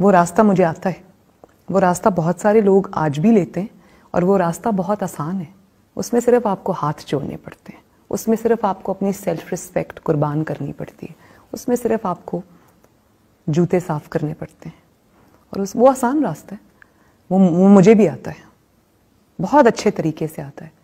वो रास्ता मुझे आता है वो रास्ता बहुत सारे लोग आज भी लेते हैं और वो रास्ता बहुत आसान है उसमें सिर्फ आपको हाथ जोड़ने पड़ते हैं उसमें सिर्फ आपको अपनी सेल्फ रिस्पेक्ट कुर्बान करनी पड़ती है उसमें सिर्फ आपको जूते साफ करने पड़ते हैं और उस वो आसान रास्ता है वो, वो मुझे भी आता है बहुत अच्छे तरीके से आता है